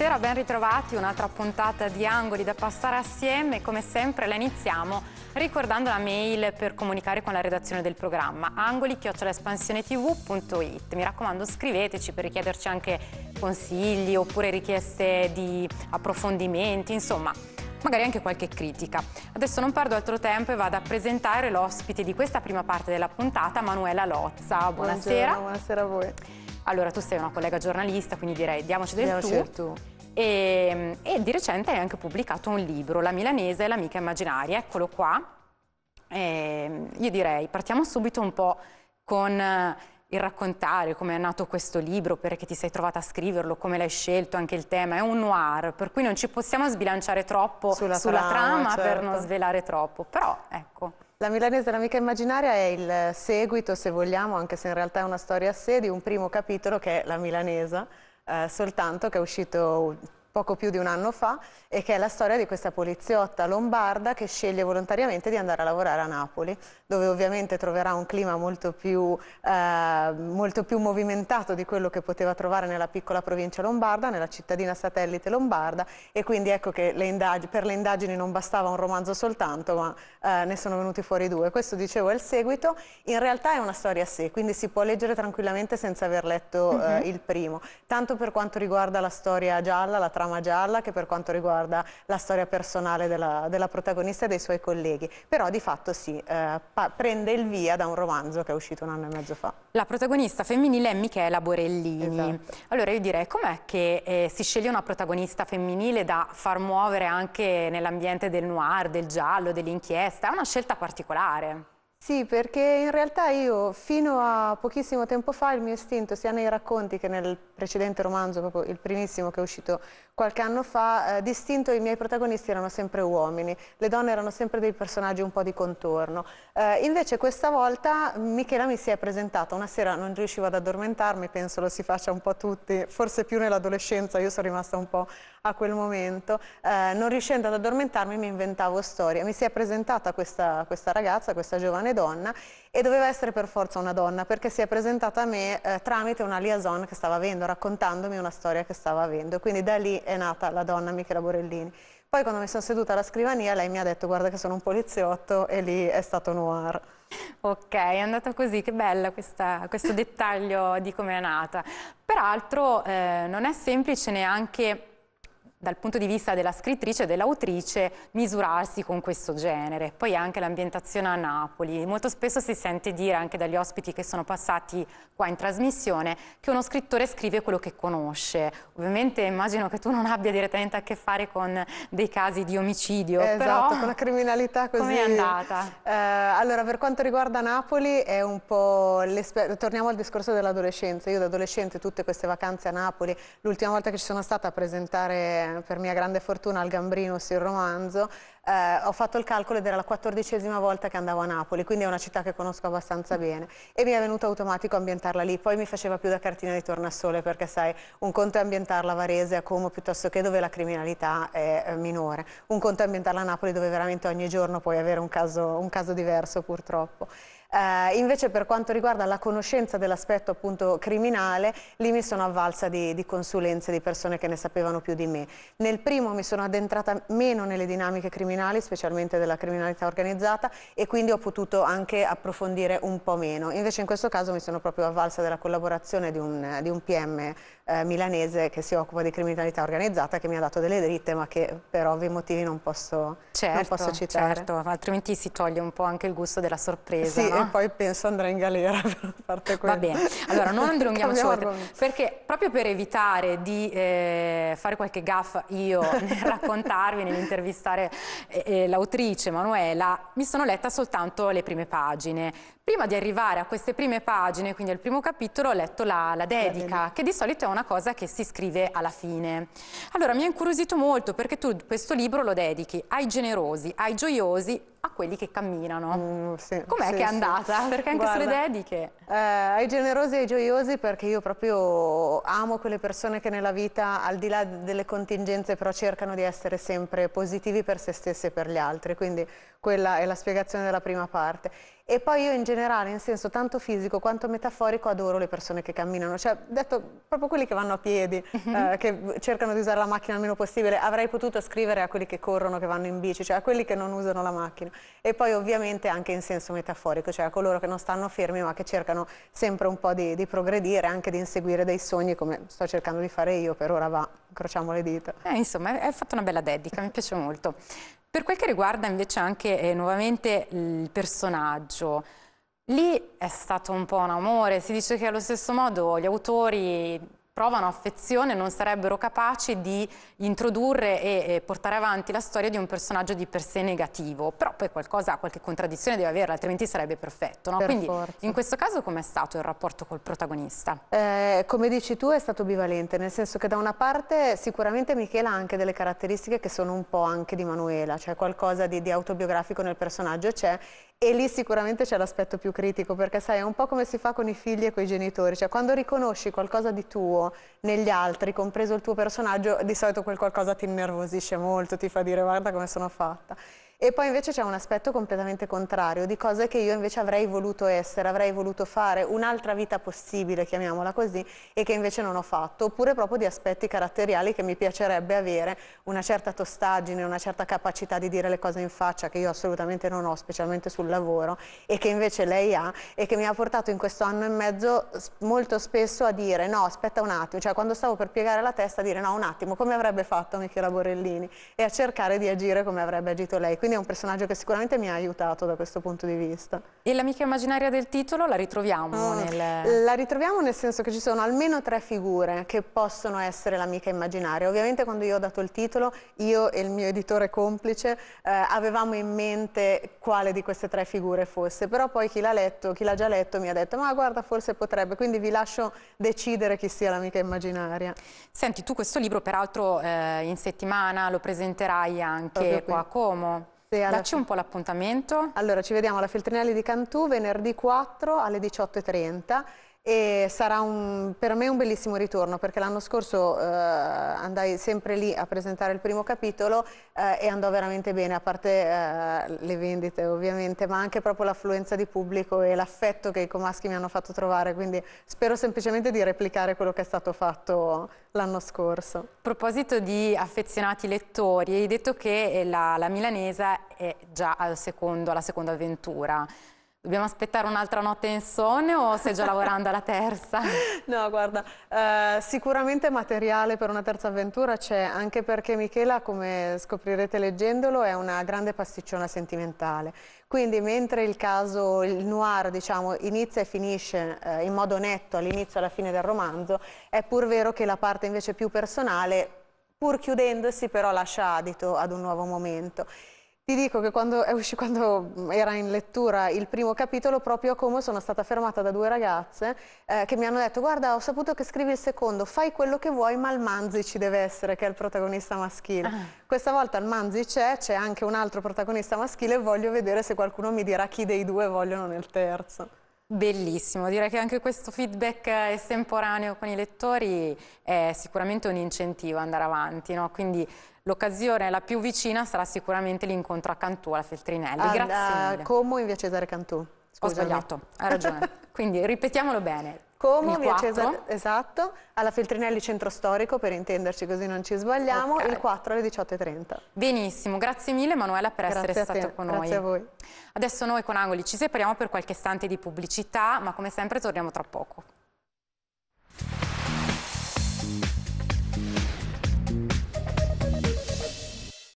Buonasera, ben ritrovati, un'altra puntata di Angoli da passare assieme. Come sempre la iniziamo ricordando la mail per comunicare con la redazione del programma angoli espansione tvit Mi raccomando scriveteci per richiederci anche consigli oppure richieste di approfondimenti, insomma magari anche qualche critica. Adesso non perdo altro tempo e vado a presentare l'ospite di questa prima parte della puntata, Manuela Lozza. Buonasera. buonasera a voi. Allora tu sei una collega giornalista, quindi direi diamoci del diamoci tu. Del tu. E, ehm, e di recente hai anche pubblicato un libro, La milanese e l'amica immaginaria, eccolo qua. E ehm, io direi, partiamo subito un po' con eh, il raccontare come è nato questo libro, perché ti sei trovata a scriverlo, come l'hai scelto, anche il tema, è un noir, per cui non ci possiamo sbilanciare troppo sulla, sulla trama, trama certo. per non certo. svelare troppo, però ecco. La Milanese dell'amica immaginaria è il seguito, se vogliamo, anche se in realtà è una storia a sé, di un primo capitolo che è La Milanesa, eh, soltanto che è uscito poco più di un anno fa e che è la storia di questa poliziotta lombarda che sceglie volontariamente di andare a lavorare a Napoli, dove ovviamente troverà un clima molto più, eh, molto più movimentato di quello che poteva trovare nella piccola provincia lombarda, nella cittadina satellite lombarda e quindi ecco che le per le indagini non bastava un romanzo soltanto, ma eh, ne sono venuti fuori due. Questo dicevo è il seguito, in realtà è una storia a sé, quindi si può leggere tranquillamente senza aver letto eh, il primo. Tanto per quanto riguarda la storia gialla, la trama trama gialla che per quanto riguarda la storia personale della, della protagonista e dei suoi colleghi, però di fatto si eh, prende il via da un romanzo che è uscito un anno e mezzo fa. La protagonista femminile è Michela Borellini. Esatto. Allora io direi com'è che eh, si sceglie una protagonista femminile da far muovere anche nell'ambiente del noir, del giallo, dell'inchiesta? È una scelta particolare. Sì, perché in realtà io fino a pochissimo tempo fa il mio istinto, sia nei racconti che nel precedente romanzo, proprio il primissimo che è uscito qualche anno fa, eh, distinto i miei protagonisti erano sempre uomini, le donne erano sempre dei personaggi un po' di contorno. Eh, invece questa volta Michela mi si è presentata, una sera non riuscivo ad addormentarmi, penso lo si faccia un po' tutti, forse più nell'adolescenza, io sono rimasta un po' a quel momento, eh, non riuscendo ad addormentarmi mi inventavo storie. Mi si è presentata questa, questa, ragazza, questa giovane donna e doveva essere per forza una donna perché si è presentata a me eh, tramite una liaison che stava avendo, raccontandomi una storia che stava avendo. quindi da lì è nata la donna Michela Borellini. Poi quando mi sono seduta alla scrivania lei mi ha detto guarda che sono un poliziotto e lì è stato noir. Ok, è andata così, che bello questo dettaglio di come è nata. Peraltro eh, non è semplice neanche dal punto di vista della scrittrice e dell'autrice misurarsi con questo genere. Poi anche l'ambientazione a Napoli. Molto spesso si sente dire anche dagli ospiti che sono passati qua in trasmissione che uno scrittore scrive quello che conosce. Ovviamente immagino che tu non abbia direttamente a che fare con dei casi di omicidio. Eh, esatto, però... con la criminalità così. Com'è andata? Eh, allora, per quanto riguarda Napoli è un po' torniamo al discorso dell'adolescenza. Io da adolescente tutte queste vacanze a Napoli, l'ultima volta che ci sono stata a presentare per mia grande fortuna al Gambrinus il romanzo, eh, ho fatto il calcolo ed era la quattordicesima volta che andavo a Napoli, quindi è una città che conosco abbastanza mm. bene e mi è venuto automatico ambientarla lì, poi mi faceva più da cartina di tornasole perché sai, un conto è ambientarla a Varese, a Como piuttosto che dove la criminalità è eh, minore, un conto è ambientarla a Napoli dove veramente ogni giorno puoi avere un caso, un caso diverso purtroppo. Eh, invece per quanto riguarda la conoscenza dell'aspetto appunto criminale, lì mi sono avvalsa di, di, consulenze di persone che ne sapevano più di me. Nel primo mi sono addentrata meno nelle dinamiche criminali, specialmente della criminalità organizzata e quindi ho potuto anche approfondire un po' meno. Invece in questo caso mi sono proprio avvalsa della collaborazione di un, di un PM eh, milanese che si occupa di criminalità organizzata che mi ha dato delle dritte ma che per ovvi motivi non posso, certo, non posso citare. Certo, altrimenti si toglie un po' anche il gusto della sorpresa. Sì, no? e poi penso andrà in galera per parte quella. Va bene, allora non dilunghiamoci oltre, perché proprio per evitare di eh, fare qualche gaffa io nel raccontarvi, nell'intervistare eh, eh, l'autrice Manuela, mi sono letta soltanto le prime pagine. Prima di arrivare a queste prime pagine, quindi al primo capitolo, ho letto la, la dedica. che di solito è una una cosa che si scrive alla fine. Allora mi ha incuriosito molto perché tu questo libro lo dedichi ai generosi, ai gioiosi, a quelli che camminano. Mm, sì, Com'è sì, che è andata? Sì. Perché anche Guarda, sulle dediche. Eh, ai generosi e ai gioiosi perché io proprio amo quelle persone che nella vita, al di là delle contingenze, però cercano di essere sempre positivi per se stesse e per gli altri. Quindi quella è la spiegazione della prima parte. E poi io in generale, in senso tanto fisico quanto metaforico, adoro le persone che camminano. Cioè, detto proprio quelli che vanno a piedi, eh, mhm. che cercano di usare la macchina il meno possibile. Avrei potuto scrivere a quelli che corrono, che vanno in bici, cioè a quelli che non usano la macchina. E poi ovviamente anche in senso metaforico, cioè a coloro che non stanno fermi ma che cercano sempre un po' di, di progredire, anche di inseguire dei sogni, come sto cercando di fare io, per ora va, incrociamo le dita. Eh, insomma, hai fatto una bella dedica, mi piace molto. Per quel che riguarda invece anche eh, nuovamente il personaggio, lì è stato un po' un amore, si dice che allo stesso modo gli autori provano affezione non sarebbero capaci di introdurre e, portare avanti la storia di un personaggio di per sé negativo, però poi qualcosa, qualche contraddizione deve avere altrimenti sarebbe perfetto. No? Per Quindi forza. in questo caso com'è stato il rapporto col protagonista? Eh, come dici tu è stato bivalente, nel senso che da una parte sicuramente Michela ha anche delle caratteristiche che sono un po' anche di Manuela, cioè qualcosa di, di autobiografico nel personaggio c'è e lì sicuramente c'è l'aspetto più critico, perché sai, è un po' come si fa con i figli e con i genitori, cioè quando riconosci qualcosa di tuo negli altri, compreso il tuo personaggio, di solito quel qualcosa ti innervosisce molto, ti fa dire guarda come sono fatta. E poi invece c'è un aspetto completamente contrario, di cose che io invece avrei voluto essere, avrei voluto fare, un'altra vita possibile, chiamiamola così, e che invece non ho fatto, oppure proprio di aspetti caratteriali che mi piacerebbe avere, una certa tostaggine, una certa capacità di dire le cose in faccia che io assolutamente non ho, specialmente sul lavoro, e che invece lei ha e che mi ha portato in questo anno e mezzo molto spesso a dire no, aspetta un attimo, cioè quando stavo per piegare la testa a dire no, un attimo, come avrebbe fatto Michela Borellini e a cercare di agire come avrebbe agito lei. Quindi quindi è un personaggio che sicuramente mi ha aiutato da questo punto di vista. E l'amica immaginaria del titolo la ritroviamo? Oh, nel... La ritroviamo nel senso che ci sono almeno tre figure che possono essere l'amica immaginaria. Ovviamente quando io ho dato il titolo, io e il mio editore complice eh, avevamo in mente quale di queste tre figure fosse, però poi chi l'ha letto, chi l'ha già letto mi ha detto ma guarda forse potrebbe, quindi vi lascio decidere chi sia l'amica immaginaria. Senti, tu questo libro peraltro eh, in settimana lo presenterai anche qua a Como. Dacci un po' l'appuntamento. Allora, ci vediamo alla Feltrinelli di Cantù venerdì 4 alle 18.30 e sarà un, per me un bellissimo ritorno perché l'anno scorso eh, andai sempre lì a presentare il primo capitolo eh, e andò veramente bene, a parte eh, le vendite ovviamente, ma anche proprio l'affluenza di pubblico e l'affetto che i comaschi mi hanno fatto trovare, quindi spero semplicemente di replicare quello che è stato fatto l'anno scorso. A proposito di affezionati lettori, hai detto che eh, la, la milanese è già al secondo, alla seconda avventura. Dobbiamo aspettare un'altra notte in insonne o stai già lavorando alla terza? No, guarda, eh, sicuramente materiale per una terza avventura c'è, anche perché Michela, come scoprirete leggendolo, è una grande pasticciona sentimentale. Quindi mentre il caso, il noir, diciamo, inizia e finisce eh, in modo netto all'inizio e alla fine del romanzo, è pur vero che la parte invece più personale, pur chiudendosi, però lascia adito ad un nuovo momento. Ti dico che quando, uscì, quando, era in lettura il primo capitolo, proprio a Como sono stata fermata da due ragazze eh, che mi hanno detto guarda ho saputo che scrivi il secondo, fai quello che vuoi ma il Manzi ci deve essere che è il protagonista maschile. Ah. Questa volta il Manzi c'è, c'è anche un altro protagonista maschile e voglio vedere se qualcuno mi dirà chi dei due vogliono nel terzo. Bellissimo, direi che anche questo feedback estemporaneo con i lettori è sicuramente un incentivo ad andare avanti, no? quindi l'occasione la più vicina sarà sicuramente l'incontro a Cantù, alla Feltrinelli. Grazie a, a Como in via Cesare Cantù. Scusa, ho sbagliato, hai ragione. Quindi ripetiamolo bene. Como, il via Cesare, esatto, alla Feltrinelli Centro Storico, per intenderci così non ci sbagliamo, okay. il 4 alle 18.30. Benissimo, grazie mille Manuela per grazie essere stata con noi. Grazie a voi. Adesso noi con Angoli ci separiamo per qualche istante di pubblicità, ma come sempre torniamo tra poco.